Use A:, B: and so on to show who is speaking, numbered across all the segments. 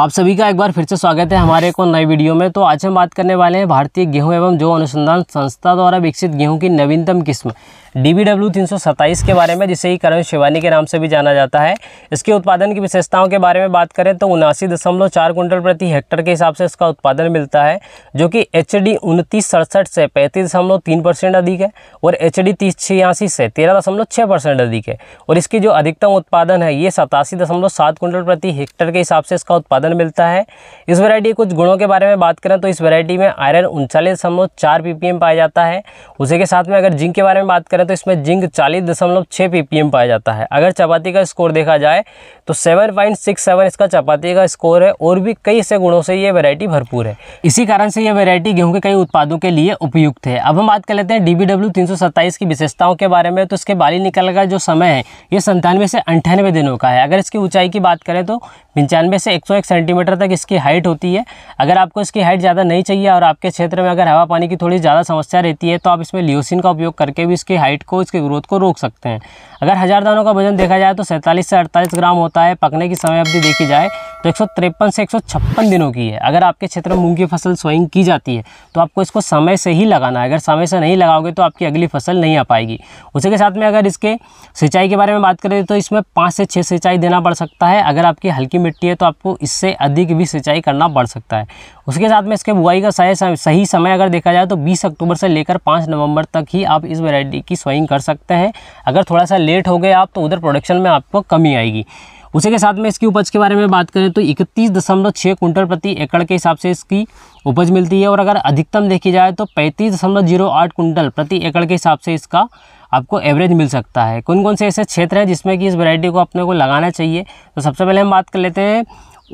A: आप सभी का एक बार फिर से स्वागत है हमारे एक नए नई वीडियो में तो आज हम बात करने वाले हैं भारतीय गेहूं एवं जो अनुसंधान संस्था द्वारा विकसित गेहूं की नवीनतम किस्म डी बी डब्ल्यू तीन के बारे में जिसे ही करण शिवानी के नाम से भी जाना जाता है इसके उत्पादन की विशेषताओं के बारे में बात करें तो उनासी दशमलव चार कुंटल प्रति हेक्टर के हिसाब से इसका उत्पादन मिलता है जो कि एच डी उनतीस सड़सठ से पैंतीस दशमलव तीन परसेंट अधिक है और एच डी तीस छियासी से तेरह दशमलव छः परसेंट अधिक है और इसकी जो अधिकतम उत्पादन है ये सतासी दशमलव सात प्रति हेक्टर के हिसाब से इसका उत्पादन आयरन मिलता है इस वैरायटी के कुछ गुणों के बारे में बात करें तो इस वैरायटी में आयरन उनचालीस दशमलव चार पी पाया जाता है उसी के साथ में अगर जिंक के बारे में बात करें तो इसमें जिंक चालीस दशमलव छः पी पाया जाता है अगर चपाती का स्कोर देखा जाए तो सेवन इसका चपाती का स्कोर है और भी कई से गुणों से ये वेरायटी भरपूर है इसी कारण से यह वेरायटी गेहूँ के कई उत्पादों के लिए उपयुक्त है अब हम बात कर लेते हैं डी की विशेषताओं के बारे में तो इसके बाली निकल का जो समय है ये संतानवे से अंठानवे दिनों का है अगर इसकी ऊंचाई की बात करें तो पंचानवे से एक सौ सेंटीमीटर तक इसकी हाइट होती है अगर आपको इसकी हाइट ज़्यादा नहीं चाहिए और आपके क्षेत्र में अगर हवा पानी की थोड़ी ज़्यादा समस्या रहती है तो आप इसमें लियोसिन का उपयोग करके भी इसकी हाइट को इसके ग्रोथ को रोक सकते हैं अगर हज़ार दानों का वजन देखा जाए तो सैंतालीस से अड़तालीस ग्राम होता है पकने की समय अवधि देखी जाए तो एक से एक दिनों की है अगर आपके क्षेत्र में मूंग की फसल स्वयं की जाती है तो आपको इसको समय से ही लगाना है अगर समय से नहीं लगाओगे तो आपकी अगली फसल नहीं आ पाएगी उसी के साथ में अगर इसके सिंचाई के बारे में बात करें तो इसमें पाँच से छः सिंचाई देना पड़ सकता है अगर आपकी हल्की मिट्टी है तो आपको इससे अधिक भी सिंचाई करना पड़ सकता है उसके साथ में इसके बुआई का सही सही समय अगर देखा जाए तो 20 अक्टूबर से लेकर 5 नवंबर तक ही आप इस वैरायटी की स्वाइंग कर सकते हैं अगर थोड़ा सा लेट हो गए आप तो उधर प्रोडक्शन में आपको कमी आएगी उसी के साथ में इसकी उपज के बारे में बात करें तो इकतीस दशमलव छः कुंटल प्रति एकड़ के हिसाब से इसकी उपज मिलती है और अगर अधिकतम देखी जाए तो पैंतीस दशमलव जीरो आठ कुंटल प्रति एकड़ के हिसाब से इसका आपको एवरेज मिल सकता है कौन कौन से ऐसे क्षेत्र हैं जिसमें कि इस वैरायटी को अपने को लगाना चाहिए तो सबसे पहले हम बात कर लेते हैं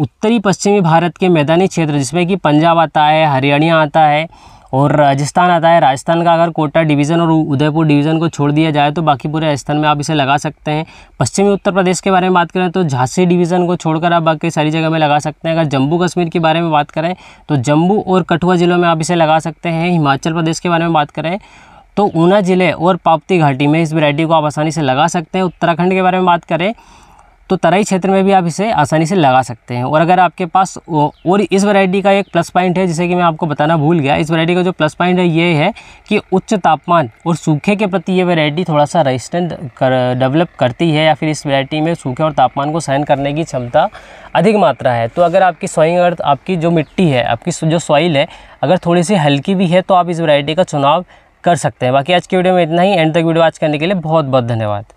A: उत्तरी पश्चिमी भारत के मैदानी क्षेत्र जिसमें कि पंजाब आता है हरियाणा आता है और राजस्थान आता है राजस्थान का अगर कोटा डिवीज़न और उदयपुर डिवीज़न को छोड़ दिया जाए तो बाकी पूरे राजस्थान में आप इसे लगा सकते हैं पश्चिमी उत्तर प्रदेश के बारे में बात करें तो झांसी डिवीज़न को छोड़कर आप बाकी सारी जगह में लगा सकते हैं अगर जम्मू कश्मीर के बारे में बात करें तो जम्मू और कठुआ ज़िलों में आप इसे लगा सकते हैं हिमाचल प्रदेश के बारे में बात करें तो ऊना ज़िले और पापती घाटी में इस वैरायटी को आप आसानी से लगा सकते हैं उत्तराखंड के बारे में बात करें तो तराई क्षेत्र में भी आप इसे आसानी से लगा सकते हैं और अगर आपके पास और इस वैरायटी का एक प्लस पॉइंट है जैसे कि मैं आपको बताना भूल गया इस वैरायटी का जो प्लस पॉइंट है ये है कि उच्च तापमान और सूखे के प्रति ये वैरायटी थोड़ा सा रेजिस्टेंट कर डेवलप करती है या फिर इस वैरायटी में सूखे और तापमान को सहन करने की क्षमता अधिक मात्रा है तो अगर आपकी सॉइंग अर्थ आपकी जो मिट्टी है आपकी जो सॉइल है अगर थोड़ी सी हल्की भी है तो आप इस वैरायटी का चुनाव कर सकते हैं बाकी आज की वीडियो में इतना ही एंड तक वीडियो आज करने के लिए बहुत बहुत धन्यवाद